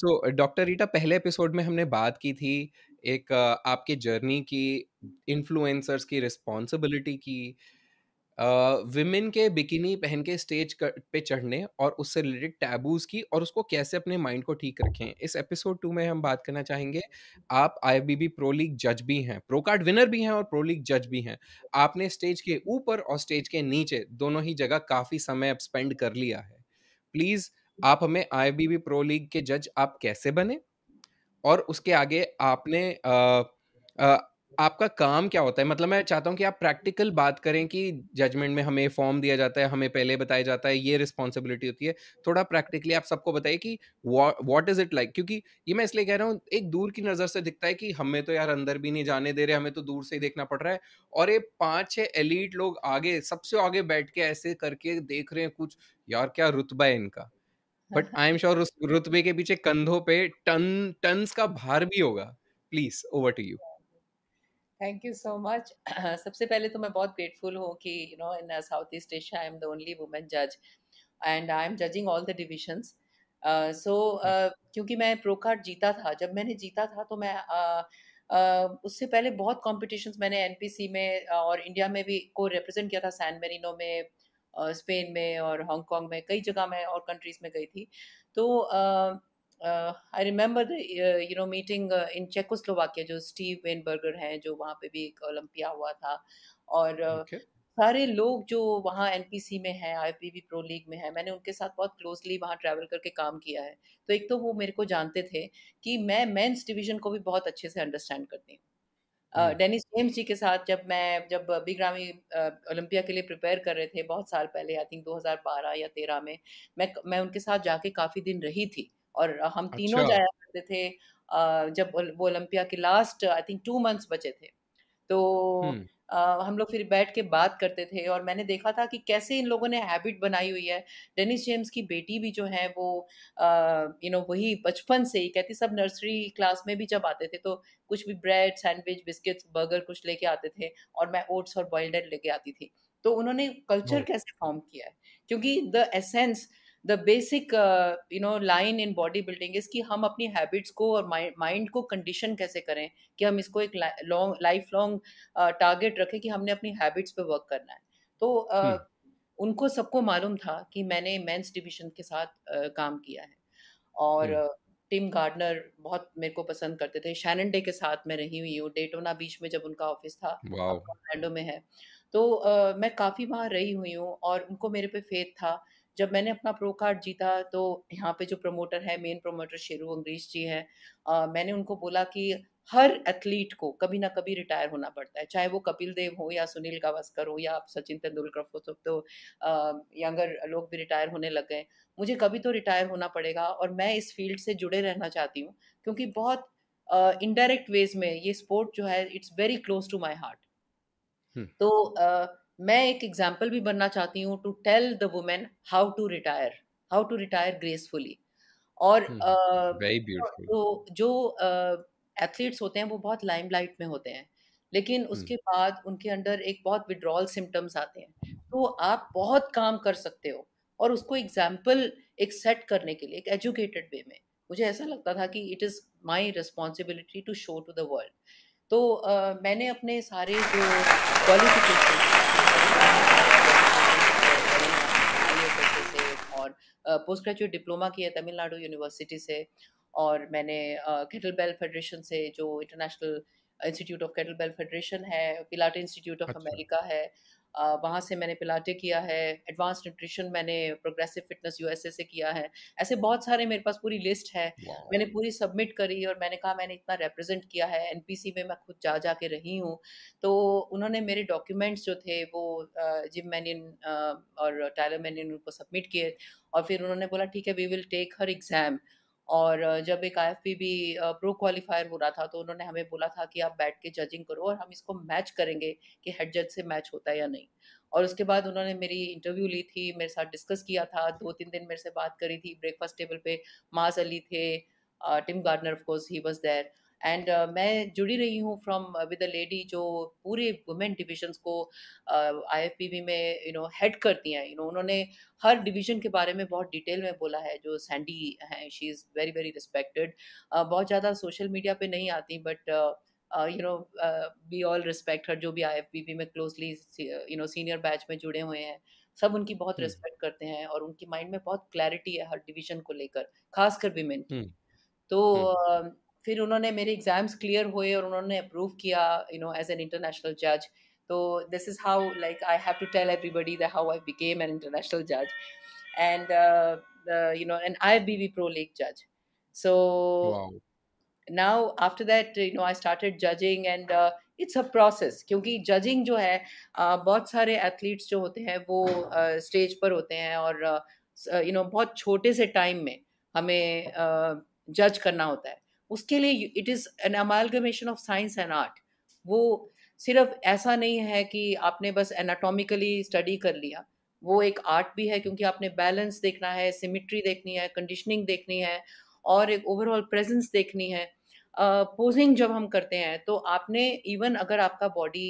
So doctor Rita पहले episode में हमने बात की थी एक आपके जर्नी की इन्फ्लुएंसर्स की रिस्पॉन्सिबिलिटी की विमेन के बिकिनी पहन के स्टेज पे चढ़ने और उससे रिलेटेड टैबूज की और उसको कैसे अपने माइंड को ठीक रखें इस एपिसोड टू में हम बात करना चाहेंगे आप आई प्रो लीग जज भी हैं प्रो कार्ड विनर भी हैं और प्रो लीग जज भी हैं आपने स्टेज के ऊपर और स्टेज के नीचे दोनों ही जगह काफ़ी समय स्पेंड कर लिया है प्लीज़ आप हमें आई प्रो लीग के जज आप कैसे बने और उसके आगे आपने आ, आ, आपका काम क्या होता है मतलब मैं चाहता हूँ कि आप प्रैक्टिकल बात करें कि जजमेंट में हमें फॉर्म दिया जाता है हमें पहले बताया जाता है ये रिस्पॉन्सिबिलिटी होती है थोड़ा प्रैक्टिकली आप सबको बताइए कि व्हाट इज इट लाइक क्योंकि ये मैं इसलिए कह रहा हूँ एक दूर की नज़र से दिखता है कि हमें तो यार अंदर भी नहीं जाने दे रहे हमें तो दूर से ही देखना पड़ रहा है और ये पाँच छः एलिट लोग आगे सबसे आगे बैठ के ऐसे करके देख रहे हैं कुछ यार क्या रुतबा है इनका बट आई एम श्योर उस रुतबे के पीछे कंधों पे टन टन्स का भार भी होगा please over to you thank you so much सबसे पहले तो मैं बहुत ग्रेटफुल हूँ कि you know in South East Asia I am the only women जज and I am judging all the divisions so क्योंकि मैं प्रो कार्ड जीता था जब मैंने जीता था तो मैं uh, Uh, उससे पहले बहुत कॉम्पिटिशन्स मैंने एन में uh, और इंडिया में भी को रिप्रेजेंट किया था सैन मेरिनो में स्पेन में और हांगकॉन्ग में कई जगह मैं और कंट्रीज़ में गई थी तो I remember the you know meeting in Czechoslovakia जो स्टीव वेनबर्गर हैं जो वहाँ पे भी एक ओलंपिया हुआ था और okay. सारे लोग जो वहाँ एन में हैं आई प्रो लीग में हैं मैंने उनके साथ बहुत क्लोजली वहाँ ट्रैवल करके काम किया है तो एक तो वो मेरे को जानते थे कि मैं मेंस डिवीजन को भी बहुत अच्छे से अंडरस्टैंड करती हूँ हाँ। डेनिस जेम्स जी के साथ जब मैं जब बिग रामी ओलंपिया के लिए प्रिपेयर कर रहे थे बहुत साल पहले आई थिंक 2012 या 13 में मैं मैं उनके साथ जाके काफ़ी दिन रही थी और हम तीनों अच्छा। जाया करते थे जब वो ओलंपिया के last I think two months बचे थे तो हुँ, हम लोग फिर बैठ के बात करते थे और मैंने देखा था कि कैसे इन लोगों ने हैबिट बनाई हुई है डेनिस जेम्स की बेटी भी जो है वो यू नो वही बचपन से ही कहती सब नर्सरी क्लास में भी जब आते थे तो कुछ भी ब्रेड सैंडविच बिस्किट्स बर्गर कुछ लेके आते थे और मैं ओट्स और बॉइल्ड एड लेके आती थी तो उन्होंने कल्चर कैसे फॉर्म किया है क्योंकि the essence the basic you know line in body building is कि हम अपनी हैबिट्स को और माइंड को कंडीशन कैसे करें कि हम इसको एक लॉन्ग लाइफ लॉन्ग टारगेट रखें कि हमने अपनी हैबिट्स पे वर्क करना है तो uh, हम्म। उनको सबको मालूम था कि मैंने मेंस डिवीजन के साथ uh, काम किया है और टिम हम्म। गार्डनर uh, बहुत मेरे को पसंद करते थे शैनन डे के साथ मैं रही हुई हूँ डेटोना बीच में जब उनका ऑफिस था ऑर्लैंडो में है तो uh, मैं काफ़ी वहाँ रही हुई हूँ और उनको मेरे पे फेथ था जब मैंने अपना प्रो कार्ड जीता तो यहाँ पे जो प्रमोटर है मेन प्रमोटर शेरू अंग्रेज जी हैं मैंने उनको बोला कि हर एथलीट को कभी ना कभी रिटायर होना पड़ता है चाहे वो कपिल देव हो या सुनील गावस्कर हो या आप सचिन तेंदुलकर हो सब तो यंगर तो, लोग भी रिटायर होने लग गए मुझे कभी तो रिटायर होना पड़ेगा और मैं इस फील्ड से जुड़े रहना चाहती हूँ क्योंकि बहुत इनडायरेक्ट uh, वेज में ये स्पोर्ट जो है it's very close to my heart तो uh, मैं एक एग्जाम्पल भी बनना चाहती हूँ to tell the women how to retire how to retire gracefully और तो जो एथलीट्स होते हैं वो बहुत लाइमलाइट में होते हैं लेकिन उसके बाद उनके अंदर एक बहुत विड्रॉल सिम्टम्स आते हैं तो आप बहुत काम कर सकते हो और उसको एग्जाम्पल एक सेट करने के लिए एक एजुकेटेड वे में मुझे ऐसा लगता था कि it is my responsibility to show to the world तो uh, मैंने अपने सारे जो क्वालिफिकेशन पोस्ट ग्रेजुएट डिप्लोमा किया तमिलनाडु यूनिवर्सिटी से और मैंने कैटल बेल फेडरेशन से जो international institute of kettlebell federation है पिलाट इंस्टीट्यूट ऑफ अमेरिका है वहाँ से मैंने पिलाटे किया है एडवांस न्यूट्रिशन मैंने प्रोग्रेसिव फिटनेस यूएसए से किया है ऐसे बहुत सारे मेरे पास पूरी लिस्ट है मैंने पूरी सबमिट करी और मैंने कहा मैंने इतना रिप्रेजेंट किया है एनपीसी में मैं खुद जा जा के रही हूँ तो उन्होंने मेरे डॉक्यूमेंट्स जो थे वो जिम मैनियन और टायलर मैनियन उनको सबमिट किए और फिर उन्होंने बोला ठीक है we will take her exam और जब एक आई पी भी प्रो क्वालिफायर हो रहा था तो उन्होंने हमें बोला था कि आप बैठ के जजिंग करो और हम इसको मैच करेंगे कि हेड जज से मैच होता है या नहीं और उसके बाद उन्होंने मेरी इंटरव्यू ली थी मेरे साथ डिस्कस किया था दो तीन दिन मेरे से बात करी थी ब्रेकफास्ट टेबल पे माज अली थे Tim Gardner of course he was there and uh, मैं जुड़ी रही हूँ फ्रॉम विद अ लेडी जो पूरे वुमेन डिविजन्स को आई एफ पी वी में यू नो हेड करती हैं यू नो उन्होंने हर डिवीजन के बारे में बहुत डिटेल में बोला है जो सैंडी हैं she is very very respected बहुत ज़्यादा सोशल मीडिया पे नहीं आती but you know we all respect her जो भी आई एफ पी वी में closely you know senior batch में जुड़े हुए हैं सब उनकी बहुत रिस्पेक्ट करते हैं और उनकी माइंड में बहुत क्लैरिटी है हर डिवीजन को लेकर खासकर विमेन की तो um, फिर उन्होंने मेरे एग्ज़ाम्स क्लियर हुए और उन्होंने अप्रूव किया you know as an international जज तो this is how like I have to tell everybody the how I became an international जज and you know and I B V pro league जज so now after that you know I started judging and it's a process क्योंकि judging जो है uh, बहुत सारे athletes जो होते हैं वो स्टेज uh, पर होते हैं और यू uh, नो बहुत छोटे से टाइम में हमें जज करना होता है उसके लिए it is an amalgamation of science and art वो सिर्फ ऐसा नहीं है कि आपने बस एनाटॉमिकली स्टडी कर लिया वो एक आर्ट भी है क्योंकि आपने बैलेंस देखना है सिमिट्री देखनी है कंडीशनिंग देखनी है और एक ओवरऑल प्रेजेंस देखनी है पोजिंग uh, जब हम करते हैं तो आपने इवन अगर आपका बॉडी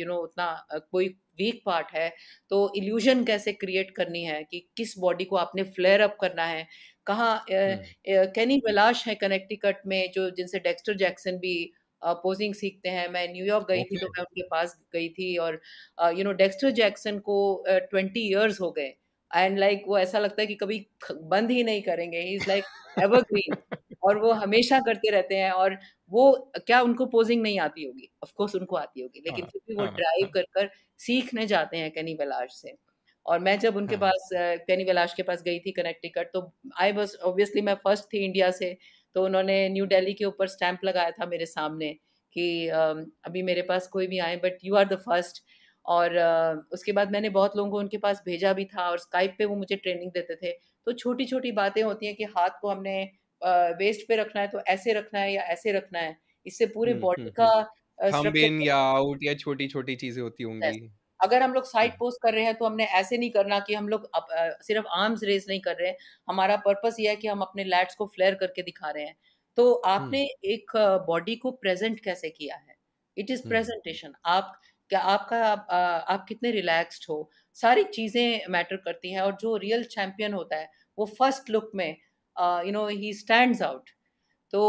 यू नो उतना uh, कोई वीक पार्ट है तो इल्यूजन कैसे क्रिएट करनी है कि किस बॉडी को आपने फ्लेयर अप करना है कहाँ हम्म। कैनी बलाश है कनेक्टिकट में जो जिनसे डेक्स्टर जैक्सन भी पोजिंग uh, सीखते हैं मैं न्यूयॉर्क गई okay. थी तो मैं उनके पास गई थी और यू नो डेक्स्टर जैक्सन को ट्वेंटी uh, ईयर्स हो गए एंड लाइक like, वो ऐसा लगता है कि कभी बंद ही नहीं करेंगे ही इज लाइक एवरग्रीन और वो हमेशा करते रहते हैं और वो क्या उनको पोजिंग नहीं आती होगी ऑफ कोर्स उनको आती होगी लेकिन हाँ, फिर भी वो ड्राइव हाँ, हाँ। कर कर सीखने जाते हैं कैनी बलाश से और मैं जब उनके पास कैनी बलाश के पास गई थी कनेक्टिकट तो आई बस ऑब्वियसली मैं फर्स्ट थी इंडिया से तो उन्होंने न्यू दिल्ली के ऊपर स्टैंप लगाया था मेरे सामने कि अभी मेरे पास कोई भी आए but you are the first और उसके बाद मैंने बहुत लोगों को उनके पास भेजा भी था और स्काइप पे वो मुझे ट्रेनिंग देते थे तो छोटी छोटी बातें होती हैं कि हाथ को हमने वेस्ट पे रखना है तो ऐसे रखना है या ऐसे रखना है इससे पूरे बॉडी हम्म, हम्म, का थंब हम्म। या आउट या छोटी छोटी चीजें होती होंगी अगर हम लोग साइड पोस्ट कर रहे हैं तो हमने ऐसे नहीं करना कि हम लोग सिर्फ आर्म्स रेस नहीं कर रहे हैं हमारा पर्पस ये है कि हम अपने लैट्स को फ्लेयर करके दिखा रहे हैं तो आपने एक बॉडी को प्रेजेंट कैसे किया है इट इज प्रेजेंटेशन आप क्या आपका आप, आप कितने रिलैक्स्ड हो सारी चीजें मैटर करती हैं और जो रियल चैंपियन होता है वो फर्स्ट लुक में you know he stands out तो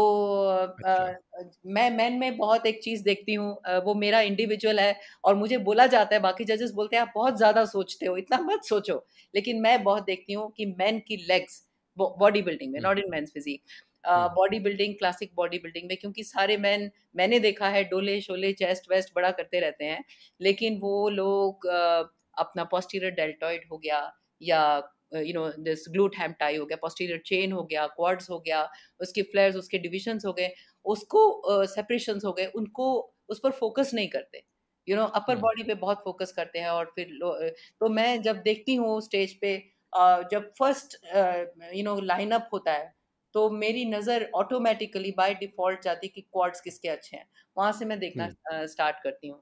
uh, अच्छा। uh, मैं मैन में बहुत एक चीज़ देखती हूँ uh, वो मेरा इंडिविजुअल है और मुझे बोला जाता है बाकी जजेस बोलते हैं आप बहुत ज़्यादा सोचते हो इतना मत सोचो लेकिन मैं बहुत देखती हूँ कि मैन की लेग्स बॉडी बिल्डिंग में not in man physique body building classic body building में क्योंकि सारे मैन मैंने देखा है डोले शोले चेस्ट वेस्ट बड़ा करते रहते हैं लेकिन वो लोग uh, अपना पॉस्टीरियर डेल्टॉइड हो गया या you know this glute ham tie हो गया पोस्टीरियर चेन हो गया क्वार्स हो गया उसके फ्लेयर्स उसके डिविजन्स हो गए उसको सेपरेशंस uh, हो गए उनको उस पर फोकस नहीं करते यू नो अपर बॉडी पे बहुत फोकस करते हैं और फिर तो मैं जब देखती हूँ स्टेज पे uh, जब फर्स्ट यू नो लाइनअप होता है तो मेरी नज़र ऑटोमेटिकली बाय डिफ़ॉल्ट जाती है कि क्वार्ट्स किसके अच्छे हैं वहां से मैं देखना स्टार्ट करती हूँ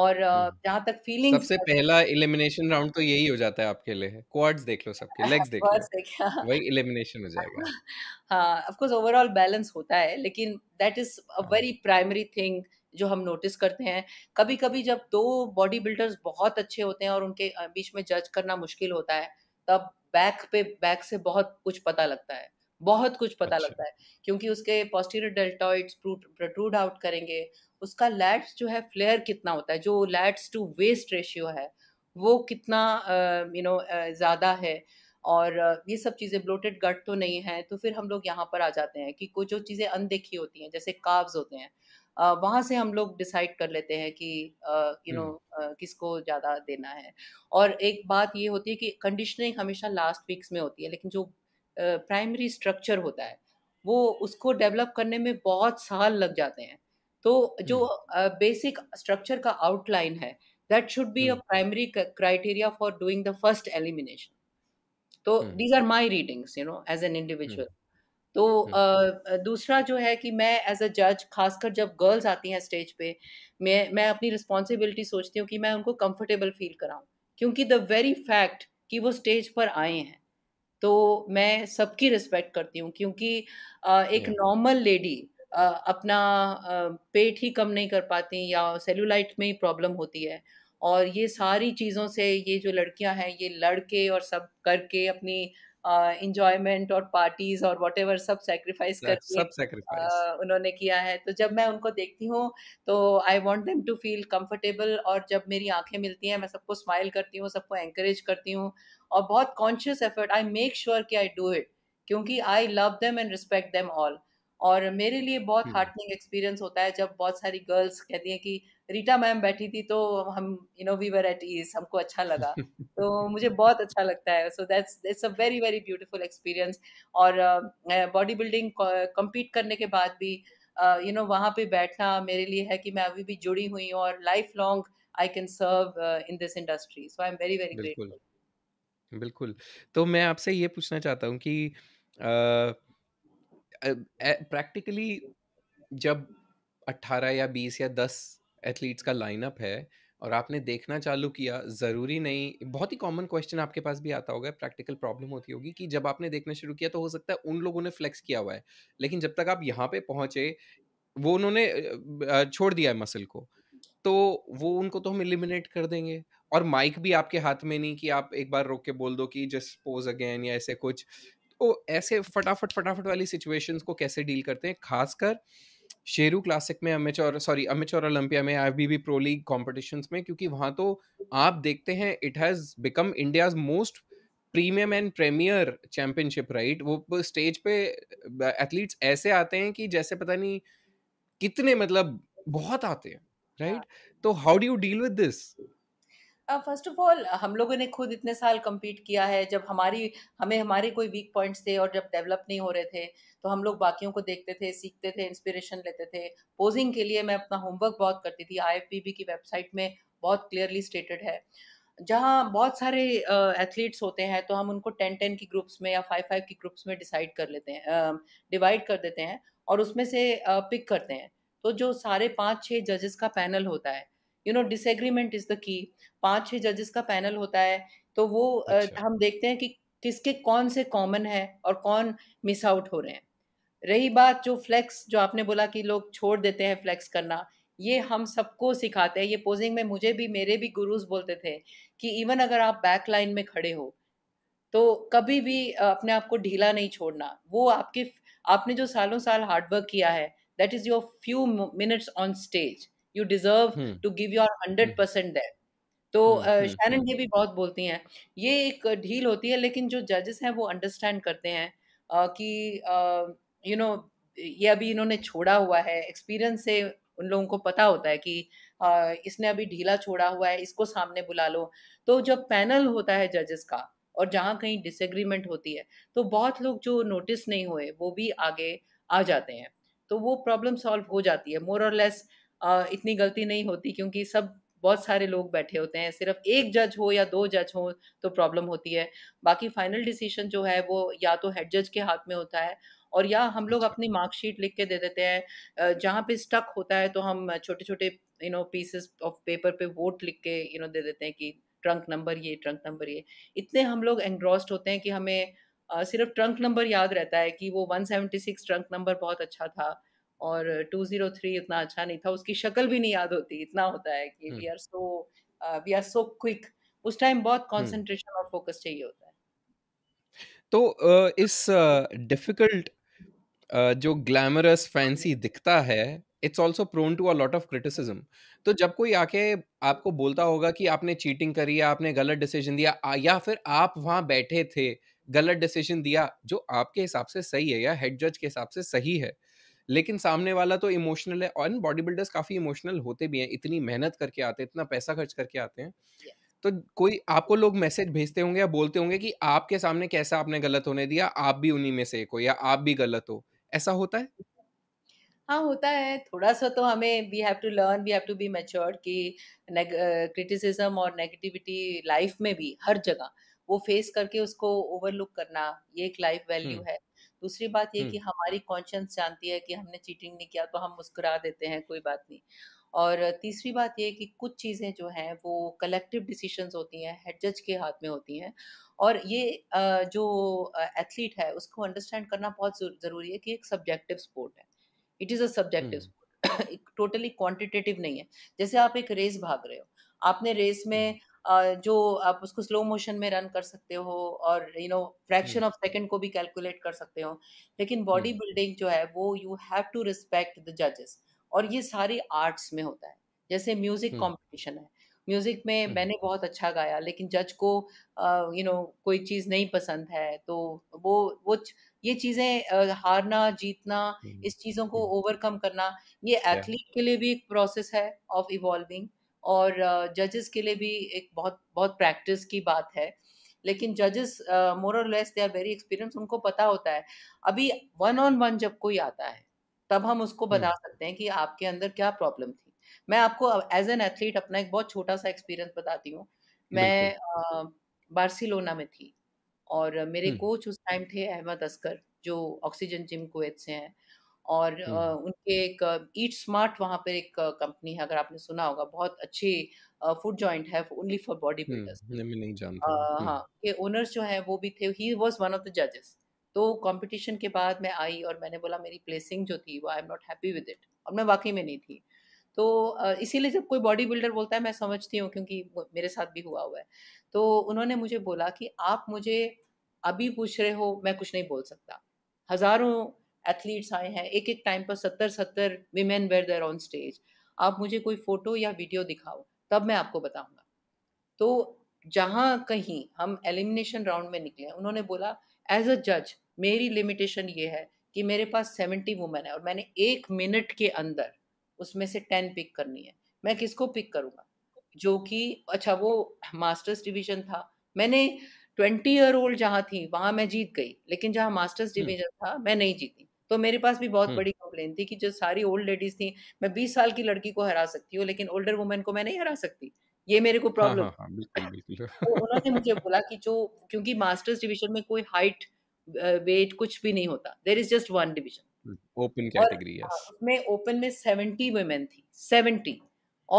और जहां तक फीलिंग सबसे पहला इलिमिनेशन राउंड तो यही हो जाता है आपके लिए क्वार्ट्स देख लो सबके लेग्स देख लो वही इलिमिनेशन हो जाएगा हाँ ऑफ कोर्स ओवरऑल बैलेंस होता है लेकिन that is a very primary thing जो हम नोटिस करते हैं कभी कभी जब दो बॉडी बिल्डर्स बहुत अच्छे होते हैं और उनके बीच में जज करना मुश्किल होता है तब बैक पे बैक से बहुत कुछ पता लगता है बहुत कुछ पता अच्छा। लगता है क्योंकि उसके पॉस्टीरियर डेल्टॉइड्स प्रोट्रूड आउट करेंगे उसका लैट्स जो है फ्लेयर कितना होता है जो लैट्स टू वेस्ट रेशियो है वो कितना यू नो ज़्यादा है और ये सब चीज़ें ब्लोटेड गट तो नहीं है तो फिर हम लोग यहाँ पर आ जाते हैं कि कुछ जो चीज़ें अनदेखी होती हैं जैसे काव्स होते हैं वहाँ से हम लोग डिसाइड कर लेते हैं कि यू नो हम्म। किसको ज़्यादा देना है और एक बात ये होती है कि कंडीशनिंग हमेशा लास्ट वीक्स में होती है लेकिन जो प्राइमरी स्ट्रक्चर होता है वो उसको डेवलप करने में बहुत साल लग जाते हैं तो जो बेसिक हम्म। स्ट्रक्चर का आउटलाइन है that should be a primary criteria for doing the first elimination तो these are my readings you know as an individual तो uh, दूसरा जो है कि मैं एज अ जज खासकर जब गर्ल्स आती हैं स्टेज पे मैं मैं अपनी रिस्पॉन्सिबिलिटी सोचती हूँ कि मैं उनको कंफर्टेबल फील कराऊँ क्योंकि द वेरी फैक्ट कि वो स्टेज पर आए हैं तो मैं सबकी रिस्पेक्ट करती हूँ क्योंकि एक नॉर्मल लेडी अपना पेट ही कम नहीं कर पाती या सेलुलाइट में ही प्रॉब्लम होती है और ये सारी चीज़ों से ये जो लड़कियां हैं ये लड़के और सब करके अपनी इंजॉयमेंट uh, और पार्टीज और वट एवर सब सेक्रीफाइस कर uh, उन्होंने किया है तो जब मैं उनको देखती हूँ तो I want them to feel comfortable और जब मेरी आंखें मिलती हैं मैं सबको स्माइल करती हूँ सबको एंकरेज करती हूँ और बहुत conscious effort I make sure कि आई डू इट क्योंकि I love them and respect them all और मेरे लिए बहुत हार्टनिंग एक्सपीरियंस होता है जब बहुत सारी गर्ल्स कहती हैं कि रीटा मैम बैठी थी तो हम you know we were at ease हमको अच्छा लगा तो मुझे बहुत अच्छा लगता है so that's it's a very very beautiful experience और बॉडी बिल्डिंग कम्पीट करने के बाद भी यू नो वहाँ पे बैठना मेरे लिए है कि मैं अभी भी जुड़ी हुई हूँ और life long I can serve in this industry so I am very very grateful बिल्कुल तो मैं आपसे ये पूछना चाहता हूँ कि uh, प्रैक्टिकली जब 18 या 20 या 10 एथलीट्स का लाइनअप है और आपने देखना चालू किया ज़रूरी नहीं बहुत ही कॉमन क्वेश्चन आपके पास भी आता होगा प्रैक्टिकल प्रॉब्लम होती होगी कि जब आपने देखना शुरू किया तो हो सकता है उन लोगों ने फ्लेक्स किया हुआ है लेकिन जब तक आप यहाँ पे पहुँचे वो उन्होंने छोड़ दिया है मसल को तो वो उनको तो हम एलिमिनेट कर देंगे और माइक भी आपके हाथ में नहीं कि आप एक बार रोक के बोल दो कि जस्ट पोज अगेन या ऐसे कुछ को ऐसे फटाफट फटाफट वाली सिचुएशंस को कैसे डील करते हैं खासकर शेरू क्लासिक में और सॉरी और ओलंपिया में I B pro league competitions में क्योंकि वहाँ तो आप देखते हैं it has become India's most premium and premier championship right वो स्टेज पे एथलीट्स ऐसे आते हैं कि जैसे पता नहीं कितने मतलब बहुत आते हैं राइट हाँ। right? तो how do you deal with this first of all हम लोगों ने खुद इतने साल कम्पीट किया है जब हमारी हमें हमारे कोई वीक पॉइंट्स थे और जब डेवलप नहीं हो रहे थे तो हम लोग बाकियों को देखते थे सीखते थे इंस्पिरेशन लेते थे पोजिंग के लिए मैं अपना होमवर्क बहुत करती थी आई की वेबसाइट में बहुत क्लियरली स्टेटेड है जहाँ बहुत सारे एथलीट्स uh, होते हैं तो हम उनको टेन टेन की ग्रुप्स में या फाइव फाइव की ग्रुप्स में डिसाइड कर लेते हैं डिवाइड uh, कर देते हैं और उसमें से पिक uh, करते हैं तो जो सारे पाँच छः जजेस का पैनल होता है you know disagreement is the key पांच छह जजेस का पैनल होता है तो वो अच्छा। हम देखते हैं कि किसके कौन से कॉमन है और कौन मिस आउट हो रहे हैं रही बात जो फ्लेक्स जो आपने बोला कि लोग छोड़ देते हैं फ्लेक्स करना ये हम सबको सिखाते हैं ये पोजिंग में मुझे भी मेरे भी गुरुज बोलते थे कि इवन अगर आप बैक लाइन में खड़े हो तो कभी भी अपने आप को ढीला नहीं छोड़ना वो आपके आपने जो सालों साल हार्डवर्क किया है that is your few minutes on stage you deserve to give your hundred percent that तो शैनन हम्म, ये हम्म, हम्म। भी बहुत बोलती हैं ये एक ढील होती है लेकिन जो जजेस हैं वो अंडरस्टैंड करते हैं कि यू नो ये अभी इन्होंने छोड़ा हुआ है एक्सपीरियंस से उन लोगों को पता होता है कि इसने अभी ढीला छोड़ा हुआ है इसको सामने बुला लो तो जब पैनल होता है जजेस का और जहाँ कहीं डिसएग्रीमेंट होती है तो बहुत लोग जो नोटिस नहीं हुए वो भी आगे आ जाते हैं तो वो प्रॉब्लम सॉल्व हो जाती है मोर और लेस इतनी गलती नहीं होती क्योंकि सब बहुत सारे लोग बैठे होते हैं सिर्फ एक जज हो या दो जज हो तो प्रॉब्लम होती है बाकी फाइनल डिसीजन जो है वो या तो हेड जज के हाथ में होता है और या हम लोग अच्छा। अपनी मार्कशीट लिख के दे देते हैं जहाँ पे स्टक होता है तो हम छोटे छोटे you know pieces of paper पे वोट लिख के यू नो दे देते हैं कि ट्रंक नंबर ये ट्रंक नंबर ये इतने हम लोग एंग्रॉस्ड होते हैं कि हमें सिर्फ ट्रंक नंबर याद रहता है कि वो 176 ट्रंक नंबर बहुत अच्छा था और 203 इतना अच्छा नहीं था उसकी शक्ल भी नहीं याद होती इतना होता है कि we are so we are so quick उस टाइम बहुत कंसंट्रेशन हम्म। और फोकस चाहिए होता है तो इस डिफिकल्ट जो ग्लैमरस फैंसी दिखता है it's also prone to a lot of criticism तो जब कोई आके आपको बोलता होगा कि आपने चीटिंग करी या आपने गलत डिसीजन दिया या फिर आप वहाँ बैठे थे गलत डिसीजन दिया जो आपके हिसाब से सही है या हेड जज के हिसाब से सही है लेकिन सामने वाला तो इमोशनल है और बॉडी बिल्डर्स काफी इमोशनल होते भी हैं इतनी मेहनत करके आते हैं इतना पैसा खर्च करके आते हैं तो कोई आपको लोग मैसेज भेजते होंगे या बोलते होंगे कि आपके सामने कैसा आपने गलत होने दिया आप भी उन्हीं में से एक हो या आप भी गलत हो ऐसा होता है हाँ होता है थोड़ा सा तो हमें we have to learn we have to be matured कि क्रिटिसिज्म और नेगेटिविटी लाइफ में भी हर जगह वो फेस करके उसको ओवरलुक करना ये एक लाइफ वैल्यू है दूसरी बात ये कि हमारी कॉन्शियंस जानती है कि हमने चीटिंग नहीं किया तो हम मुस्कुरा देते हैं कोई बात नहीं और तीसरी बात ये कि कुछ चीज़ें जो हैं वो कलेक्टिव डिसीशंस होती हैं हेड जज के हाथ में होती हैं और ये जो एथलीट है उसको अंडरस्टैंड करना बहुत ज़रूरी है कि एक सब्जेक्टिव स्पोर्ट है it is a subjective sport एक टोटली क्वांटिटेटिव नहीं है जैसे आप एक रेस भाग रहे हो आपने रेस में जो आप उसको स्लो मोशन में रन कर सकते हो और you know fraction of second को भी कैलकुलेट कर सकते हो लेकिन बॉडी हम्म। बिल्डिंग जो है वो you have to respect the जजेस और ये सारी आर्ट्स में होता है जैसे म्यूजिक हम्म। कॉम्पिटिशन है म्यूजिक में हम्म। मैंने बहुत अच्छा गाया लेकिन जज को यू नो कोई चीज़ नहीं पसंद है तो वो वो ये चीज़ें हारना जीतना इस चीज़ों को ओवरकम करना ये एथलीट के लिए भी एक प्रोसेस है ऑफ इवॉल्विंग और जजेस के लिए भी एक बहुत बहुत प्रैक्टिस की बात है लेकिन जजेस मोर और less they are very experience उनको पता होता है अभी वन ऑन वन जब कोई आता है तब हम उसको बता हम्म। सकते हैं कि आपके अंदर क्या प्रॉब्लम थी मैं आपको एज एन एथलीट अपना एक बहुत छोटा सा एक्सपीरियंस बताती हूँ मैं बार्सिलोना में थी और मेरे कोच हम्म। उस टाइम थे अहमद असकर जो ऑक्सीजन जिम कुवैत से हैं और उनके एक ईट स्मार्ट वहाँ पर एक कंपनी है अगर आपने सुना होगा बहुत अच्छी फूड जॉइंट है ओनली फॉर बॉडी बिल्डर्स हाँ के ओनर्स जो हैं वो भी थे he was one of the जजेस तो कंपटीशन के बाद मैं आई और मैंने बोला मेरी प्लेसिंग जो थी वो I am not happy with it और मैं वाकई में नहीं थी तो इसीलिए जब कोई बॉडी बिल्डर बोलता है मैं समझती हूँ क्योंकि मेरे साथ भी हुआ हुआ है तो उन्होंने मुझे बोला कि आप मुझे अभी पूछ रहे हो मैं कुछ नहीं बोल सकता हजारों एथलीट्स आए हैं एक एक टाइम पर सत्तर सत्तर women were there on stage आप मुझे कोई फोटो या वीडियो दिखाओ तब मैं आपको बताऊंगा तो जहाँ कहीं हम एलिमिनेशन राउंड में निकले हैं उन्होंने बोला एज अ जज मेरी लिमिटेशन ये है कि मेरे पास सेवेंटी वुमेन है और मैंने एक मिनट के अंदर उसमें से टेन पिक करनी है मैं किसको पिक करूँगा जो कि अच्छा वो मास्टर्स डिवीजन था मैंने ट्वेंटी ईयर ओल्ड जहाँ थी वहाँ मैं जीत गई लेकिन जहाँ मास्टर्स हम्म। डिवीजन था मैं नहीं जीती तो मेरे पास भी बहुत बड़ी कंप्लेन थी कि जो सारी ओल्ड लेडीज थी मैं बीस साल की लड़की को हरा सकती हूँ लेकिन ओल्डर वुमेन को मैं नहीं हरा सकती ये मेरे को प्रॉब्लम हाँ, हाँ, हाँ, तो उन्होंने मुझे बोला कि जो क्योंकि मास्टर्स डिवीजन में कोई हाइट वेट कुछ भी नहीं होता there is just one division open category उसमें ओपन में सेवेंटी वुमेन थी सेवेंटी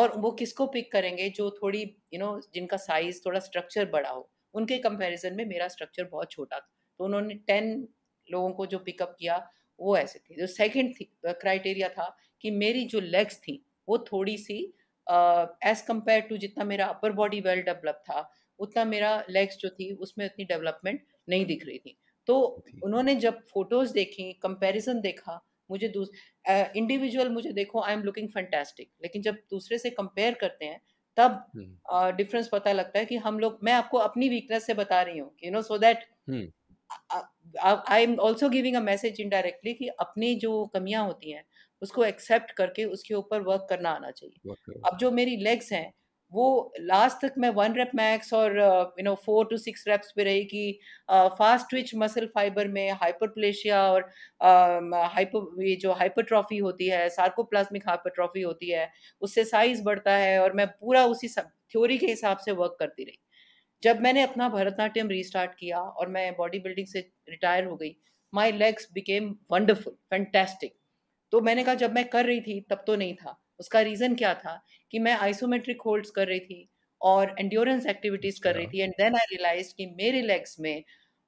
और वो किसको पिक करेंगे जो थोड़ी यू नो जिनका साइज थोड़ा स्ट्रक्चर बड़ा हो उनके कंपैरिजन में मेरा स्ट्रक्चर बहुत छोटा था तो उन्होंने टेन लोगों को जो पिकअप किया वो ऐसे थी जो सेकंड थी क्राइटेरिया था कि मेरी जो लेग्स थी वो थोड़ी सी एज कम्पेयर टू जितना मेरा अपर बॉडी वेल डेवलप था उतना मेरा लेग्स जो थी उसमें उतनी डेवलपमेंट नहीं दिख रही थी तो उन्होंने जब फोटोज देखी कंपेरिजन देखा मुझे इंडिविजुअल uh, मुझे देखो आई एम लुकिंग फैंटेस्टिक लेकिन जब दूसरे से कंपेयर करते हैं तब डिफरेंस हम्म। uh, पता लगता है कि हम लोग मैं आपको अपनी वीकनेस से बता रही हूँ you know so that I am also giving a message indirectly कि अपनी जो कमियां होती हैं उसको एक्सेप्ट करके उसके ऊपर वर्क करना आना चाहिए okay. अब जो मेरी लेग्स हैं वो लास्ट तक मैं वन रेप मैक्स और you know four two six reps पे रही कि फास्ट ट्विच मसल फाइबर में हाइपरप्लेशिया और हाइपर ये जो हाइपरट्रॉफी होती है सार्कोप्लाज्मिक हाइपरट्रॉफी होती है उससे साइज बढ़ता है और मैं पूरा उसी सब थ्योरी के हिसाब से वर्क करती रही जब मैंने अपना भरतनाट्यम रीस्टार्ट किया और मैं बॉडी बिल्डिंग से रिटायर हो गई my legs became wonderful fantastic तो मैंने कहा जब मैं कर रही थी तब तो नहीं था उसका रीज़न क्या था कि मैं आइसोमेट्रिक होल्ड्स कर रही थी और एंड्योरेंस एक्टिविटीज़ कर रही अच्छा। थी एंड देन आई रियलाइज कि मेरे लेग्स में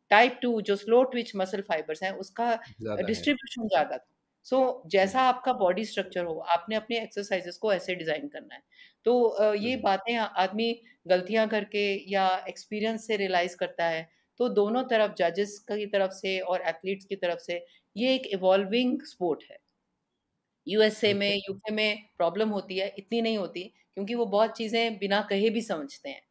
टाइप टू जो स्लो ट्विच मसल फाइबर्स हैं उसका डिस्ट्रीब्यूशन ज़्यादा था सो so, जैसा हम्म। आपका बॉडी स्ट्रक्चर हो आपने अपने एक्सरसाइजेस को ऐसे डिजाइन करना है तो ये हम्म। बातें आदमी गलतियां करके या एक्सपीरियंस से रियलाइज करता है तो दोनों तरफ जजेस की तरफ से और एथलीट्स की तरफ से ये एक इवॉल्विंग स्पोर्ट है यूएसए में यूके में प्रॉब्लम होती है इतनी नहीं होती क्योंकि वो बहुत चीज़ें बिना कहे भी समझते हैं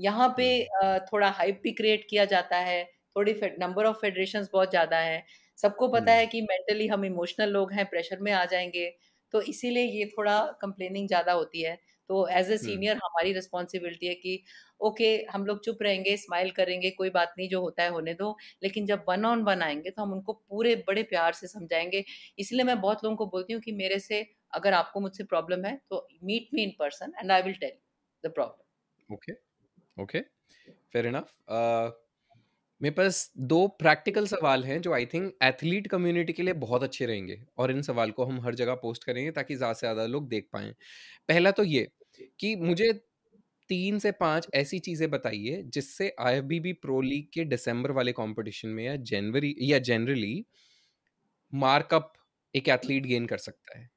यहाँ पे हम्म। थोड़ा हाइप भी क्रिएट किया जाता है थोड़ी नंबर ऑफ फेडरेशंस बहुत ज़्यादा है सबको पता हम्म। है कि मेंटली हम इमोशनल लोग हैं प्रेशर में आ जाएंगे तो इसीलिए ये थोड़ा कंप्लेनिंग ज़्यादा होती है तो एज ए हम्म। सीनियर हमारी रिस्पॉन्सिबिलिटी है कि ओके okay, हम लोग चुप रहेंगे स्माइल करेंगे कोई बात नहीं जो होता है होने दो लेकिन जब वन ऑन वन आएंगे तो हम उनको पूरे बड़े प्यार से समझाएंगे इसलिए मैं बहुत लोगों को बोलती हूँ कि मेरे से अगर आपको मुझसे प्रॉब्लम है तो meet me in person and I will tell the problem okay okay fair enough मेरे पास दो प्रैक्टिकल सवाल हैं जो आई थिंक एथलीट कम्युनिटी के लिए बहुत अच्छे रहेंगे और इन सवाल को हम हर जगह पोस्ट करेंगे ताकि ज़्यादा से ज़्यादा लोग देख पाएं पहला तो ये कि मुझे तीन से पांच ऐसी चीज़ें बताइए जिससे I F B B pro league के दिसंबर वाले कॉम्पिटिशन में या जनवरी या जनरली मार्कअप एक एथलीट गेन कर सकता है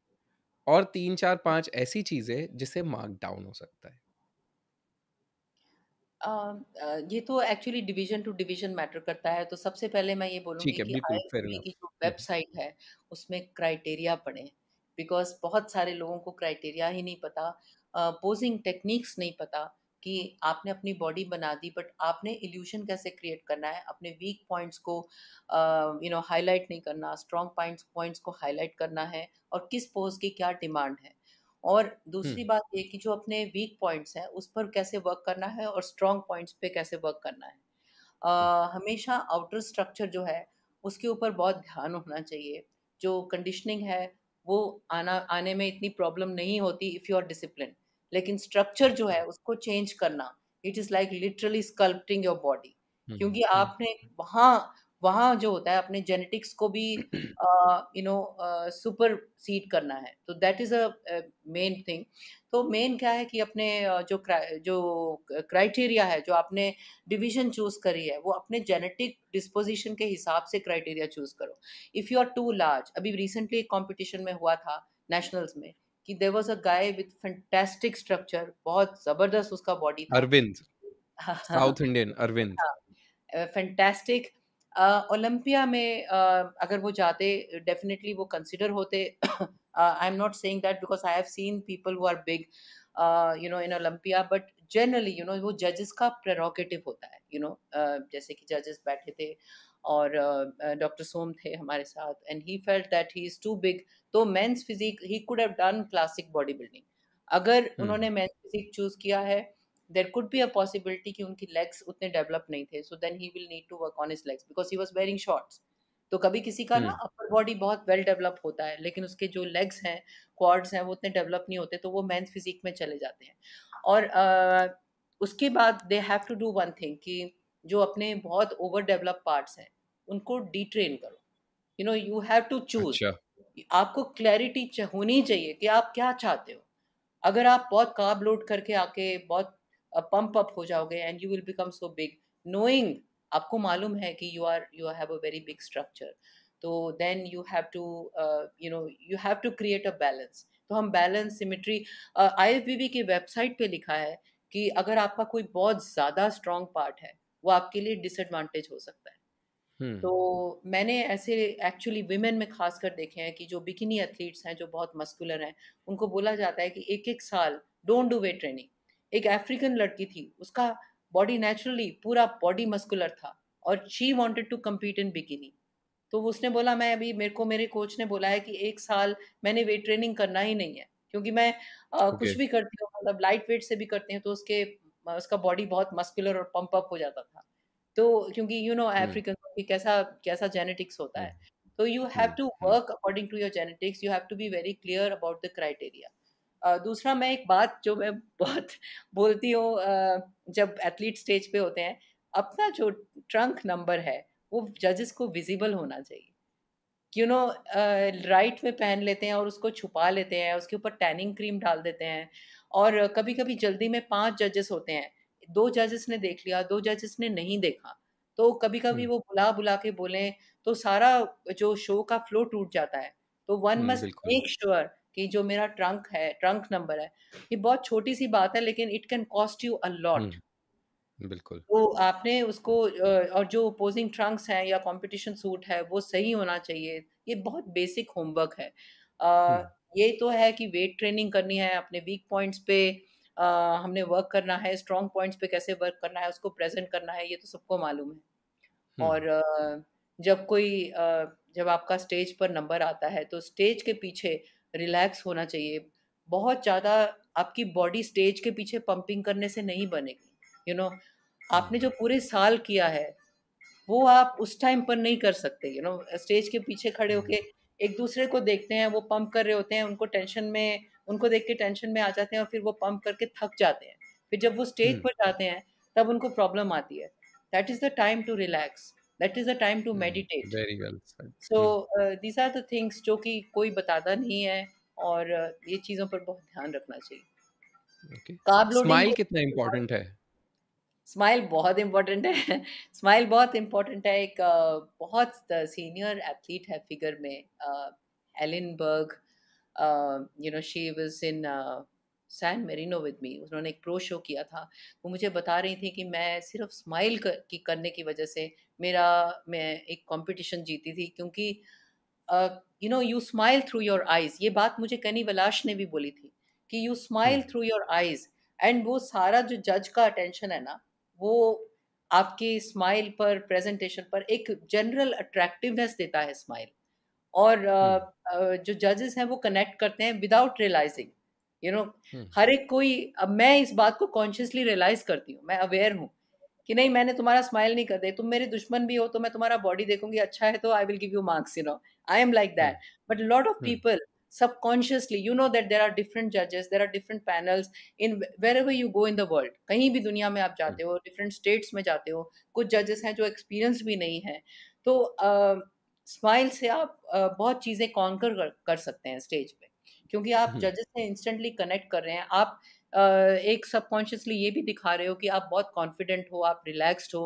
और तीन चार पांच ऐसी चीज़ें जिससे मार्क डाउन हो सकता है ये तो actually division to division matter करता है तो सबसे पहले मैं ये बोलूंगी कि आईएफबी की जो वेबसाइट हम्म। है उसमें क्राइटेरिया पड़े बिकॉज बहुत सारे लोगों को क्राइटेरिया ही नहीं पता पोजिंग टेक्निक्स नहीं पता कि आपने अपनी बॉडी बना दी बट आपने इल्यूशन कैसे क्रिएट करना है अपने वीक पॉइंट्स को यू नो हाईलाइट नहीं करना स्ट्रॉन्ग पॉइंट्स पॉइंट्स को हाईलाइट करना है और किस पोज की क्या डिमांड है और दूसरी हम्म। बात ये कि जो अपने वीक पॉइंट्स हैं उस पर कैसे वर्क करना है और स्ट्रॉन्ग पॉइंट्स पे कैसे वर्क करना है आ, हम्म। हमेशा आउटर स्ट्रक्चर जो है उसके ऊपर बहुत ध्यान होना चाहिए जो कंडीशनिंग है वो आना आने में इतनी प्रॉब्लम नहीं होती इफ़ यू आर डिसिप्लिन लेकिन स्ट्रक्चर जो है हम्म। उसको चेंज करना it is like literally sculpting your body क्योंकि आपने वहाँ वहाँ जो होता है अपने जेनेटिक्स को भी यू नो सुपर सीड करना है तो that is a main thing तो मेन क्या है कि अपने जो जो क्राइटेरिया है जो आपने डिवीजन चूज़ करी है वो अपने जेनेटिक डिस्पोजिशन के हिसाब से क्राइटेरिया चूज़ करो if you are too large अभी रिसेंटली एक कॉम्पिटिशन में हुआ था नेशनल्स में कि there was a guy with fantastic structure बहुत जबरदस्त उसका body Arvind south Indian Arvind fantastic हाँ, ओलंपिया में अगर वो जाते डेफिनेटली वो कंसिडर होते I am not saying that because I have seen people who are big you know in Olympia but generally you know वो जजेस का प्रेरोगेटिव होता है you you know know, uh, जैसे कि जजेस बैठे थे और डॉक्टर uh, सोम थे हमारे साथ and he felt that he is too big तो men's physique he could have done classic body building अगर hmm. उन्होंने मेंस फिजिक चूज किया है there could be a possibility कि उनकी लेग्स उतने डेवलप नहीं थे so then he will need to work on his legs because he was wearing shorts तो कभी किसी का ना अपर हम्म। बॉडी बहुत वेल डेवलप होता है लेकिन उसके जो लेग्स हैं क्वाड्स हैं वो उतने डेवलप नहीं होते तो वो मेंस फिजिक में चले जाते हैं और आ, उसके बाद they have to do one thing कि जो अपने बहुत ओवर डेवलप पार्ट्स हैं उनको डिट्रेन करो you know you have to choose आपको क्लैरिटी होनी चाहिए कि आप क्या चाहते हो अगर आप बहुत काब लोड करके आके बहुत पंप अप हो जाओगे and you will become so big knowing आपको मालूम है कि you are you have a very big structure तो then you have to you know you have to create a balance तो हम बैलेंस सिमिट्री आई की वेबसाइट पे लिखा है कि अगर आपका कोई बहुत ज़्यादा स्ट्रॉन्ग पार्ट है वो आपके लिए डिसएडवांटेज हो सकता है Hmm. तो मैंने ऐसे एक्चुअली विमेन में खास कर देखे हैं कि जो बिकिनी एथलीट्स हैं जो बहुत मस्कुलर हैं उनको बोला जाता है कि एक एक साल डोंट डू वेट ट्रेनिंग एक अफ्रीकन लड़की थी उसका बॉडी नेचुरली पूरा बॉडी मस्कुलर था और she wanted to compete in bikini तो उसने बोला मैं अभी मेरे को मेरे कोच ने बोला है कि एक साल मैंने वेट ट्रेनिंग करना ही नहीं है क्योंकि मैं आ, okay. कुछ भी करती हूँ मतलब लाइट वेट से भी करते हैं तो उसके उसका बॉडी बहुत मस्कुलर और पंप अप हो जाता था तो क्योंकि यू नो अफ्रीकन कैसा कैसा जेनेटिक्स होता hmm. है तो you have to work according to your genetics you have to be very clear about the criteria दूसरा मैं एक बात जो मैं बहुत बोलती हूँ जब एथलीट स्टेज पे होते हैं अपना जो ट्रंक नंबर है वो जजेस को विजिबल होना चाहिए यू नो राइट में पहन लेते हैं और उसको छुपा लेते हैं उसके ऊपर टैनिंग क्रीम डाल देते हैं और कभी कभी जल्दी में पांच जजेस होते हैं दो जजेस ने देख लिया दो जजेस ने नहीं देखा तो कभी कभी हम्म। वो बुला बुला के बोले तो सारा जो शो का फ्लो टूट जाता है तो वन मस्ट मेक श्योर कि जो मेरा ट्रंक है ट्रंक नंबर है ये बहुत छोटी सी बात है लेकिन it can cost you a lot बिल्कुल तो आपने उसको और जो अपोजिंग ट्रंक्स हैं या कंपटीशन सूट है वो सही होना चाहिए ये बहुत बेसिक होमवर्क है हम्म। ये तो है कि वेट ट्रेनिंग करनी है अपने वीक पॉइंट्स पे आ, हमने वर्क करना है स्ट्रॉन्ग पॉइंट्स पे कैसे वर्क करना है उसको प्रेजेंट करना है ये तो सबको मालूम है हम्म। और जब कोई जब आपका स्टेज पर नंबर आता है तो स्टेज के पीछे रिलैक्स होना चाहिए बहुत ज़्यादा आपकी बॉडी स्टेज के पीछे पंपिंग करने से नहीं बनेगी यू नो आपने जो पूरे साल किया है वो आप उस टाइम पर नहीं कर सकते यू नो स्टेज के पीछे खड़े हम्म। होके एक दूसरे को देखते हैं वो पंप कर रहे होते हैं उनको टेंशन में उनको देख के टेंशन में आ जाते हैं और फिर वो पंप करके थक जाते हैं फिर जब वो स्टेज हम्म। पर जाते हैं तब उनको प्रॉब्लम आती है that is the time to relax that is a time to meditate very well so these are the things जो कि कोई बताता नहीं है और uh, ये चीजों पर बहुत ध्यान रखना चाहिए okay. स्माइल कितना इम्पोर्टेंट है स्माइल बहुत इम्पोर्टेंट है स्माइल बहुत इम्पोर्टेंट है एक uh, बहुत सीनियर एथलीट है फिगर में Ellenberg you know she was in San Marino with me उन्होंने एक प्रो शो किया था वो मुझे बता रही थी कि मैं सिर्फ स्माइल कर, की करने की वजह से मेरा मैं एक कंपटीशन जीती थी क्योंकि you know you smile through your eyes ये बात मुझे कनी वलाश ने भी बोली थी कि you smile through your eyes and वो सारा जो जज का अटेंशन है ना वो आपके स्माइल पर प्रेजेंटेशन पर एक जनरल अट्रैक्टिवनेस देता है स्माइल और uh, uh, जो जजेस हैं वो कनेक्ट करते हैं without realising you know hmm. हर एक कोई अब मैं इस बात को कॉन्शियसली रियलाइज करती हूँ मैं अवेयर हूँ कि नहीं मैंने तुम्हारा स्माइल नहीं कर दे तुम मेरे दुश्मन भी हो तो मैं तुम्हारा बॉडी देखूंगी अच्छा है तो I will give you marks you know I am like that but lot of people subconsciously you know that there are different जजेस there are different panels in wherever you go in the world कहीं भी दुनिया में आप hmm. जाते हो different states में जाते हो कुछ जजेस हैं जो एक्सपीरियंस भी नहीं है तो स्माइल uh, से आप uh, बहुत चीज़ें कॉन्कर कर सकते हैं स्टेज पे क्योंकि आप जजेस हम्म। से इंस्टेंटली कनेक्ट कर रहे हैं आप Uh, एक सबकॉन्शियसली ये भी दिखा रहे हो कि आप बहुत कॉन्फिडेंट हो आप रिलैक्स्ड हो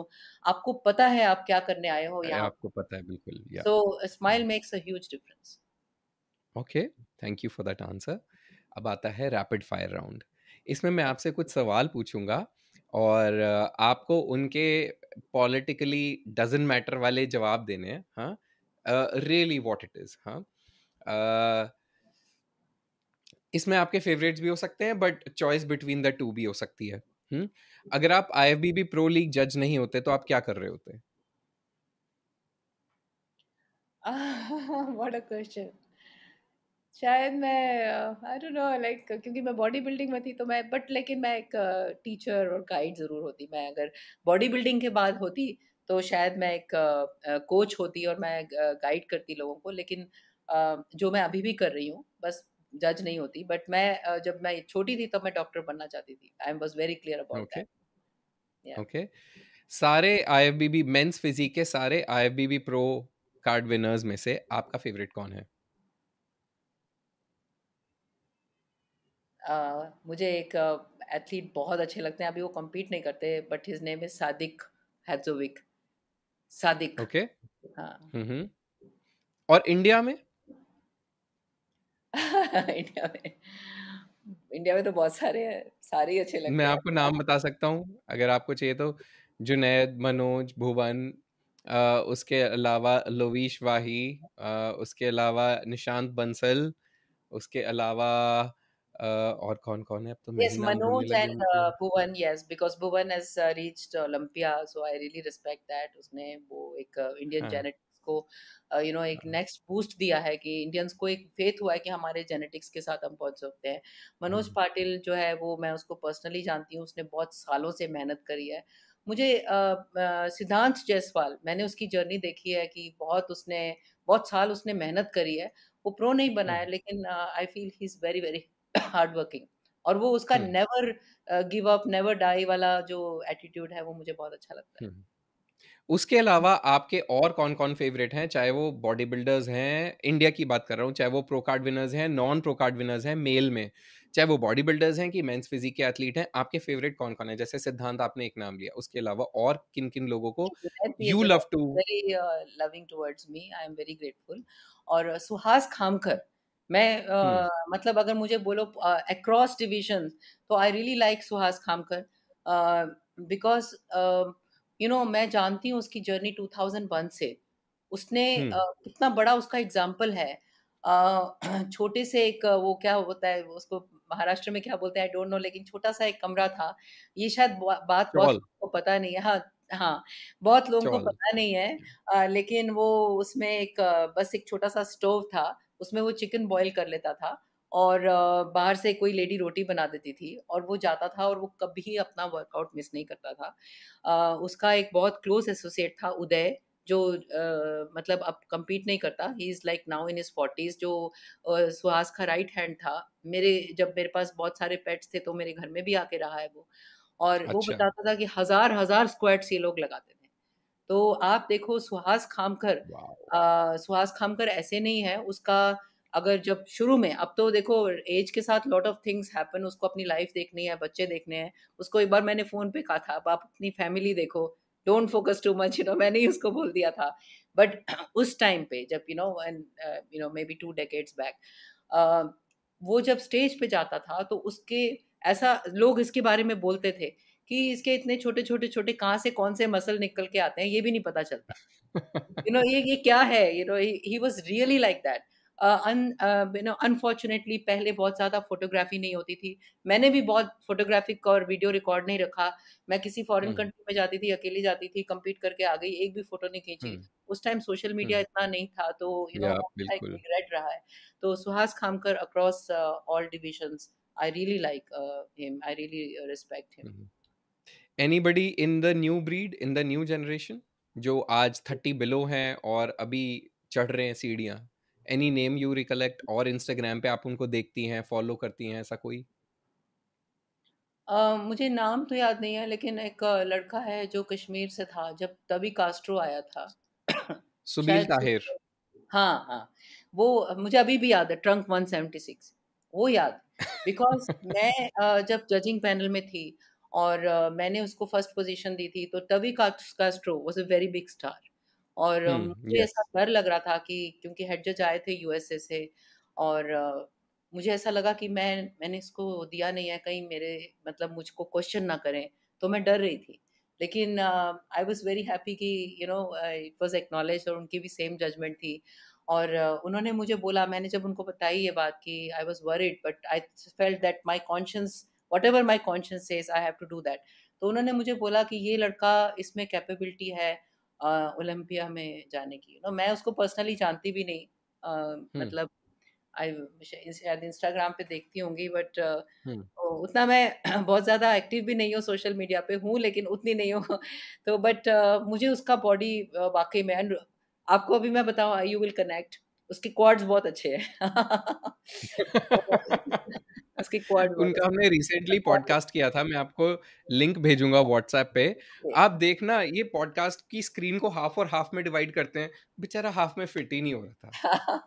आपको पता है आप क्या करने आए हो या आपको पता है बिल्कुल so smile makes a huge difference okay thank you for that answer अब आता है रैपिड फायर राउंड इसमें मैं आपसे कुछ सवाल पूछूंगा और आपको उनके पॉलिटिकली डजन मैटर वाले जवाब देने हैं हाँ रियली व्हाट इट इज़ हाँ इसमें आपके फेवरेट्स भी हो सकते हैं but choice between the two भी हो सकती है हुँ? अगर आप आई भी प्रो लीग जज नहीं होते तो आप क्या कर रहे होते व्हाट अ क्वेश्चन शायद मैं आई डोंट नो लाइक क्योंकि मैं बॉडी बिल्डिंग में थी तो मैं बट लेकिन मैं एक टीचर और गाइड ज़रूर होती मैं अगर बॉडी बिल्डिंग के बाद होती तो शायद मैं एक कोच होती और मैं गाइड करती लोगों को लेकिन जो मैं अभी भी कर रही हूँ बस जज नहीं होती बट मैं जब मैं छोटी थी तब मैं डॉक्टर बनना चाहती थी I am was very clear about okay सारे आईएफबीबी मेंस फिजिक के सारे आईएफबीबी प्रो कार्ड विनर्स में से आपका फेवरेट कौन है Uh, मुझे एक एथलीट uh, बहुत अच्छे लगते हैं अभी वो कम्पीट नहीं करते but his name is Sadik Hadzovic Sadik okay okay. हाँ. हम्म और इंडिया में इंडिया में इंडिया में तो बहुत सारे हैं सारे अच्छे लगते हैं आपको नाम बता सकता हूँ अगर आपको चाहिए तो जुनेद मनोज भुवन उसके अलावा लोवीश वाही उसके अलावा निशांत बंसल उसके अलावा और कौन कौन है अब तो yes Manoj and Bhuvan yes because Bhuvan has reached Olympia so I really respect that उसने वो एक इंडियन uh, Indian हाँ। को यू नो एक नेक्स्ट हाँ। बूस्ट दिया है कि इंडियंस को एक फेथ हुआ है कि हमारे जेनेटिक्स के साथ हम पहुंच सकते हैं मनोज पाटिल जो है वो मैं उसको पर्सनली जानती हूँ उसने बहुत सालों से मेहनत करी है मुझे सिद्धांत जयसवाल मैंने उसकी जर्नी देखी है कि बहुत उसने बहुत साल उसने मेहनत करी है वो प्रो नहीं बनाया है लेकिन I feel he is very very hard working और वो उसका never give up never die वाला जो एटीट्यूड है वो मुझे बहुत अच्छा लगता है उसके अलावा आपके और कौन कौन फेवरेट हैं चाहे वो बॉडी बिल्डर्स हैं इंडिया की बात कर रहा हूँ चाहे वो प्रो कार्ड विनर्स हैं नॉन प्रो कार्ड विनर्स हैं मेल में चाहे वो बॉडी बिल्डर्स हैं कि मेंस फिजिक के एथलीट हैं आपके फेवरेट कौन कौन है जैसे सिद्धांत आपने एक नाम लिया उसके अलावा और किन किन लोगों को you love to very loving towards me I am very grateful और सुहास खामकर मैं uh, मतलब अगर मुझे बोलो अक्रॉस डिविजन तो I really like Suhas Khamkar because you know मैं जानती हूँ उसकी जर्नी 2001 से उसने कितना बड़ा उसका एग्जाम्पल है छोटे से एक वो क्या होता है उसको महाराष्ट्र में क्या बोलते हैं आई डोंट नो लेकिन छोटा सा एक कमरा था ये शायद बात बहुत को पता नहीं है हाँ हाँ बहुत लोगों को पता नहीं है आ, लेकिन वो उसमें एक बस एक छोटा सा स्टोव था उसमें वो चिकन बॉईल कर लेता था और बाहर से कोई लेडी रोटी बना देती थी और वो जाता था और वो कभी अपना वर्कआउट मिस नहीं करता था उसका एक बहुत क्लोज एसोसिएट था उदय जो uh, मतलब अब कम्पीट नहीं करता he is like now in is forties जो uh, सुहास का राइट हैंड था मेरे जब मेरे पास बहुत सारे पेट्स थे तो मेरे घर में भी आके रहा है वो और अच्छा। वो बताता था कि हज़ार हज़ार स्क्वाट्स ये लोग लगाते थे तो आप देखो सुहास खामकर सुहास खामकर ऐसे नहीं है उसका अगर जब शुरू में अब तो देखो एज के साथ लॉट ऑफ थिंग्स हैपन उसको अपनी लाइफ देखनी है बच्चे देखने हैं उसको एक बार मैंने फ़ोन पे कहा था अब आप अपनी फैमिली देखो don't focus too much you know मैंने ही उसको बोल दिया था बट उस टाइम पे जब you know and you know maybe two decades back वो जब स्टेज पे जाता था तो उसके ऐसा लोग इसके बारे में बोलते थे कि इसके इतने छोटे छोटे छोटे कहाँ से कौन से मसल निकल के आते हैं ये भी नहीं पता चलता यू नो ये ये क्या है you know he was really like that you know unfortunately पहले बहुत ज़्यादा फोटोग्राफी नहीं होती थी मैंने भी बहुत फोटोग्राफिक और वीडियो रिकॉर्ड नहीं रखा मैं किसी फॉरेन कंट्री हम्म। में जाती थी अकेली जाती थी कम्पीट करके आ गई एक भी फोटो नहीं खींची हम्म। उस टाइम सोशल मीडिया इतना नहीं था तो यू नो रिग्रेट रहा है तो Suhas Khamkar across all division I really like him I really respect him Anybody in the new breed, in the new generation, जो आज थर्टी बिलो हैं और अभी चढ़ रहे हैं सीढ़ियाँ एनी नेम यू रिकलेक्ट और इंस्टाग्राम पे आप उनको देखती हैं फॉलो करती हैं ऐसा कोई Uh, मुझे नाम तो याद नहीं है लेकिन एक लड़का है जो कश्मीर से था जब तभी कास्ट्रो आया था सुबील ताहिर हाँ हाँ वो मुझे अभी भी याद है ट्रंक 176 वो याद बिकॉज मैं uh, जब जजिंग पैनल में थी और uh, मैंने उसको फर्स्ट पोजीशन दी थी तो तभी Castro was a very big star और मुझे ऐसा डर लग रहा था कि क्योंकि हेड जज आए थे यूएसए से और मुझे ऐसा लगा कि मैं मैंने इसको दिया नहीं है कहीं मेरे मतलब मुझको क्वेश्चन ना करें तो मैं डर रही थी लेकिन आई वॉज वेरी हैप्पी कि you know it was acknowledge और उनकी भी सेम जजमेंट थी और uh, उन्होंने मुझे बोला मैंने जब उनको बताई ये बात कि I was worried but I felt that my conscious whatever my conscious says I have to do that तो उन्होंने मुझे बोला कि ये लड़का इसमें कैपेबिलिटी है ओलंपिया में जाने की यू नो मैं उसको पर्सनली जानती भी नहीं मतलब आई शायद इंस्टाग्राम पे देखती होंगी बट उतना मैं बहुत ज़्यादा एक्टिव भी नहीं हूँ सोशल मीडिया पे हूँ लेकिन उतनी नहीं हूँ तो बट मुझे उसका बॉडी वाकई में एंड आपको अभी मैं बताऊँ आई यू विल कनेक्ट उसके क्वार्ड्स बहुत अच्छे हैं तो उसकी क्वाड उनका हमने रिसेंटली पॉडकास्ट अच्छा। किया था मैं आपको लिंक भेजूंगा व्हाट्सएप पे आप देखना ये पॉडकास्ट की स्क्रीन को हाफ और हाफ में डिवाइड करते हैं बेचारा हाफ में फिट ही नहीं हो रहा था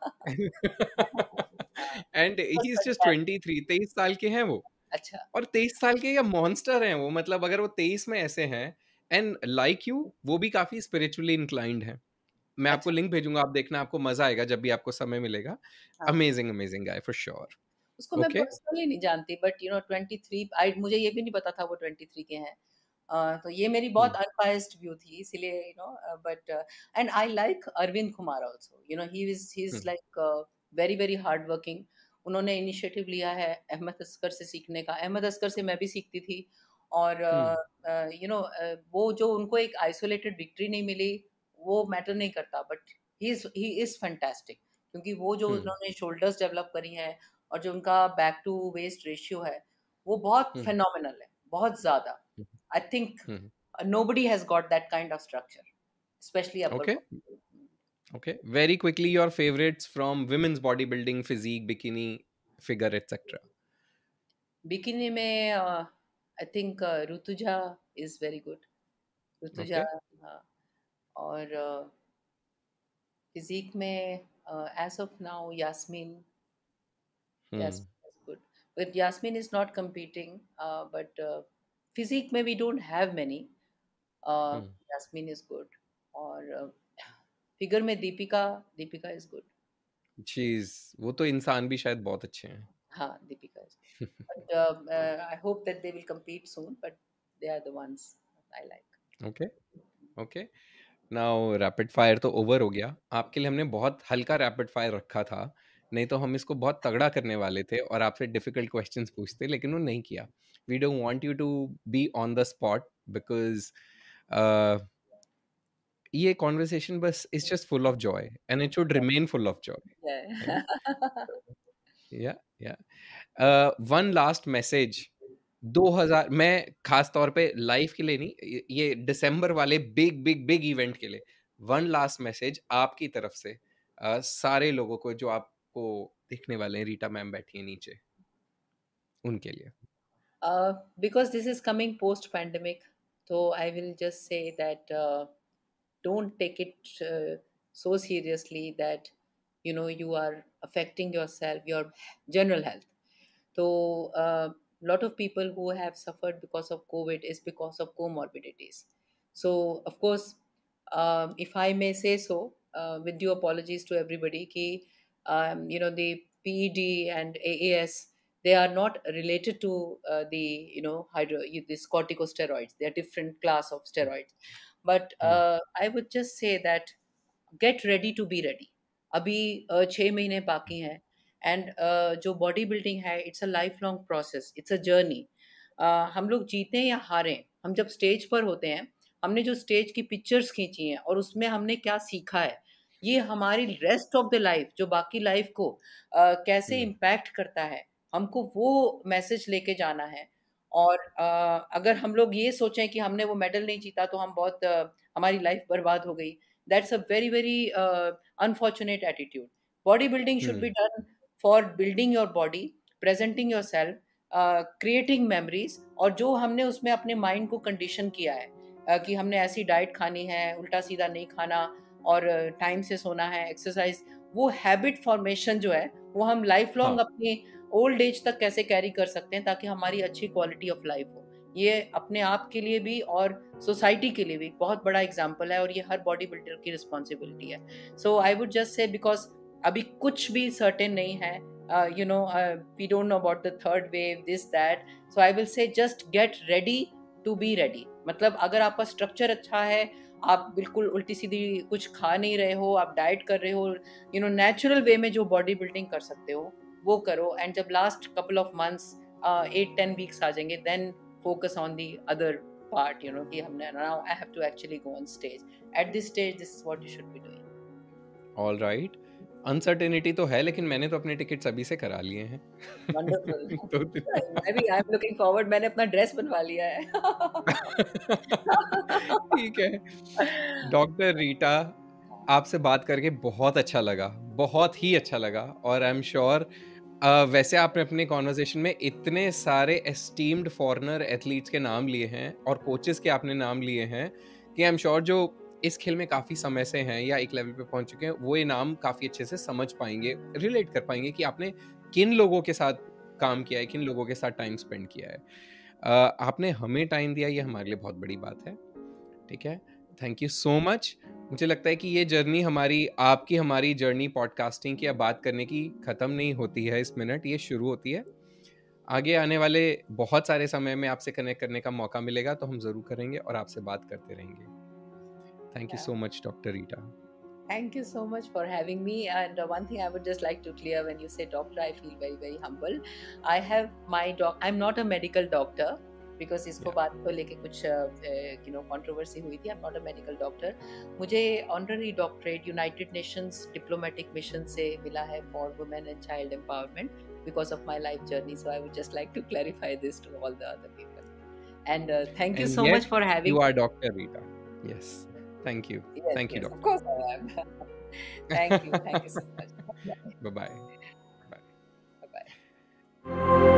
and he is just twenty three तेईस साल के हैं वो अच्छा और तेईस साल के या मॉन्स्टर हैं वो मतलब अगर वो तेईस में ऐसे हैं एंड लाइक यू वो भी काफी स्पिरिचुअली इंक्लाइंड है मैं अच्छा। आपको लिंक भेजूंगा आप देखना आपको मजा आएगा जब भी आपको समय मिलेगा amazing amazing guy for sure उसको okay. मैं पर्सनली नहीं जानती but you know twenty three I मुझे ये भी नहीं पता था वो ट्वेंटी थ्री के हैं uh, तो ये मेरी बहुत अनबायस्ड व्यू थी इसीलिए you know but and I like Arvind Kumar also you know he is he is like very very hard working उन्होंने इनिशिएटिव लिया है अहमद असकर से सीखने का अहमद असकर से मैं भी सीखती थी और यू नो वो जो उनको एक आइसोलेटेड विक्ट्री नहीं मिली वो मैटर नहीं करता बट ही इज फैंटेस्टिक क्योंकि वो जो उन्होंने शोल्डर्स डेवलप करी हैं और जो उनका बैक टू वेस्ट रेशियो है वो बहुत फिनोमिनल है बहुत ज्यादा I think nobody has got that kind of structure especially upper okay body. okay very quickly your favorites from women's bodybuilding physique bikini figure etc bikini mein uh, i think uh, rutuja is very good rutuja okay. uh, और physique में as of now Yasmeen That's, Hmm. good. But Yasmin is not competing, uh, but uh, physique में we don't have many. Uh, Hmm. Yasmin is good. और uh, figure में Deepika Deepika is good. Jeez, वो तो इंसान भी शायद बहुत अच्छे हैं हाँ Deepika is good. But uh, uh, I hope that they will compete soon. But they are the ones I like. Okay. Okay. Now rapid fire तो ओवर हो गया आपके लिए हमने बहुत हल्का रैपिड फायर रखा था नहीं तो हम इसको बहुत तगड़ा करने वाले थे और आपसे डिफिकल्ट क्वेश्चंस पूछते लेकिन वो नहीं किया we don't want you to be on the spot because ये कॉन्वर्सेशन बस is just full of joy and it should remain full of joy one last message 2000 मैं खास तौर पे लाइफ के लिए नहीं ये दिसंबर वाले बिग बिग बिग इवेंट के लिए वन लास्ट मैसेज आपकी तरफ से uh, सारे लोगों को जो आप आपको देखने वाले हैं रीटा मैम बैठी है नीचे उनके लिए because this is coming post pandemic तो I will just say that don't take it so seriously that you know you are affecting yourself your general health so a uh, lot of people who have suffered because of covid is because of comorbidities so of course um, if i may say so uh, with due apologies to everybody ki um, you know, the PED and AAS, they are not related to uh, the, you know, hydro, this corticosteroids. They are different class of steroids. But uh, I would just say that get ready to be ready. अभी uh, mahine baki बाकी and uh, jo bodybuilding hai it's a lifelong process it's a journey a journey हम लोग जीतें या हारें हम जब stage पर होते हैं हमने जो स्टेज की पिक्चर्स खींची हैं और उसमें हमने क्या सीखा है ये हमारी रेस्ट ऑफ द लाइफ जो बाकी लाइफ को आ, कैसे इम्पैक्ट हम्म। करता है हमको वो मैसेज लेके जाना है और आ, अगर हम लोग ये सोचें कि हमने वो मेडल नहीं जीता तो हम बहुत आ, हमारी लाइफ बर्बाद हो गई that's a very very unfortunate attitude body building should be done for building your body presenting your self creating memories और जो हमने उसमें अपने माइंड को कंडीशन किया है uh, कि हमने ऐसी डाइट खानी है उल्टा सीधा नहीं खाना और टाइम से सोना है एक्सरसाइज वो हैबिट फॉर्मेशन जो है वो हम लाइफ लॉन्ग हाँ. अपने ओल्ड एज तक कैसे कैरी कर सकते हैं ताकि हमारी अच्छी क्वालिटी ऑफ लाइफ हो ये अपने आप के लिए भी और सोसाइटी के लिए भी बहुत बड़ा एग्जाम्पल है और ये हर बॉडी बिल्डर की रिस्पॉन्सिबिलिटी है so I would just say because अभी कुछ भी सर्टेन नहीं है you know we don't know about the third wave this that so I will say just get ready to be ready मतलब अगर आपका स्ट्रक्चर अच्छा है आप बिल्कुल उल्टी सीधी कुछ खा नहीं रहे हो आप डाइट कर रहे हो यू नो नेचुरल वे में जो बॉडी बिल्डिंग कर सकते हो वो करो एंड जब last couple of months eight ten weeks आ जाएंगे then focus on the other part you know कि हमने now I have to actually go on stage at this stage this is what you should be doing all right uncertainty तो है लेकिन मैंने तो अपने टिकट सभी से करा लिए हैं तो मैं भी आई एम लुकिंग फॉरवर्ड मैंने अपना ड्रेस बनवा लिया है ठीक है डॉक्टर रीटा आपसे बात करके बहुत अच्छा लगा बहुत ही अच्छा लगा और आई एम श्योर वैसे आपने अपने कॉन्वर्जेशन में इतने सारे एस्टीम्ड फॉरनर एथलीट्स के नाम लिए हैं और कोचेस के आपने नाम लिए हैं कि आई एम श्योर जो इस खेल में काफ़ी समय से हैं या एक लेवल पे पहुंच चुके हैं वो ये नाम काफ़ी अच्छे से समझ पाएंगे रिलेट कर पाएंगे कि आपने किन लोगों के साथ काम किया है किन लोगों के साथ टाइम स्पेंड किया है आपने हमें टाइम दिया ये हमारे लिए बहुत बड़ी बात है ठीक है थैंक यू सो मच मुझे लगता है कि ये जर्नी हमारी आपकी हमारी जर्नी पॉडकास्टिंग की या बात करने की ख़त्म नहीं होती है इस मिनट ये शुरू होती है आगे आने वाले बहुत सारे समय में आपसे कनेक्ट करने का मौका मिलेगा तो हम ज़रूर करेंगे और आपसे बात करते रहेंगे Thank yeah. you so much, Dr. Rita. Thank you so much for having me. And one thing I would just like to clear when you say doctor, I feel very, very humble. I have my doc, I'm not a medical doctor. Because इसको yeah. बात को लेके कुछ you know controversy हुई थी I am not a medical doctor मुझे honorary doctorate United Nations diplomatic mission से मिला है for women and child empowerment because of my life journey so I would just like to clarify this to all the other people and thank you so much for having you are doctor Rita yes Thank you. Yes, thank yes, you, doctor. Of course I am. thank you. Thank you so much. Bye-bye. Bye-bye. Bye-bye.